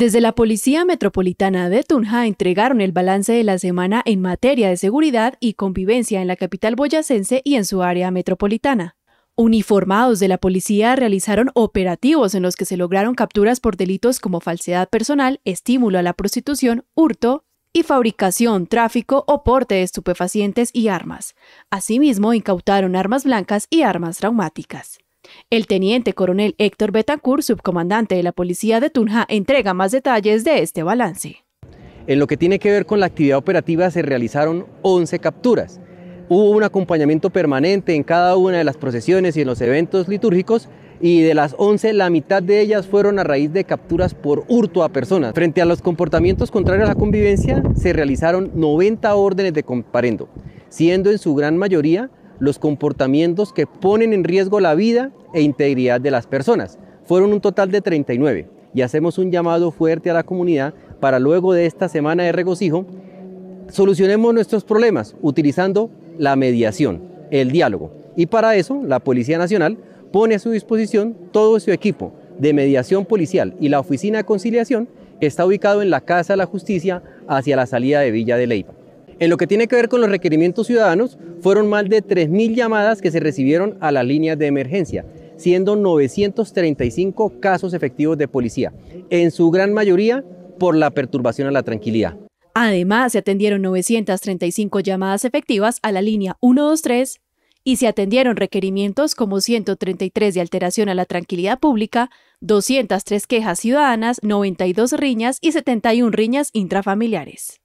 Desde la Policía Metropolitana de Tunja entregaron el balance de la semana en materia de seguridad y convivencia en la capital boyacense y en su área metropolitana. Uniformados de la policía realizaron operativos en los que se lograron capturas por delitos como falsedad personal, estímulo a la prostitución, hurto, y fabricación, tráfico o porte de estupefacientes y armas. Asimismo, incautaron armas blancas y armas traumáticas. El teniente coronel Héctor Betancourt, subcomandante de la policía de Tunja, entrega más detalles de este balance. En lo que tiene que ver con la actividad operativa se realizaron 11 capturas. Hubo un acompañamiento permanente en cada una de las procesiones y en los eventos litúrgicos y de las 11 la mitad de ellas fueron a raíz de capturas por hurto a personas. Frente a los comportamientos contrarios a la convivencia se realizaron 90 órdenes de comparendo, siendo en su gran mayoría los comportamientos que ponen en riesgo la vida e integridad de las personas. Fueron un total de 39 y hacemos un llamado fuerte a la comunidad para luego de esta semana de regocijo solucionemos nuestros problemas utilizando la mediación, el diálogo. Y para eso la Policía Nacional pone a su disposición todo su equipo de mediación policial y la Oficina de Conciliación que está ubicado en la Casa de la Justicia hacia la salida de Villa de Leyva. En lo que tiene que ver con los requerimientos ciudadanos, fueron más de 3.000 llamadas que se recibieron a la línea de emergencia siendo 935 casos efectivos de policía, en su gran mayoría por la perturbación a la tranquilidad. Además, se atendieron 935 llamadas efectivas a la línea 123 y se atendieron requerimientos como 133 de alteración a la tranquilidad pública, 203 quejas ciudadanas, 92 riñas y 71 riñas intrafamiliares.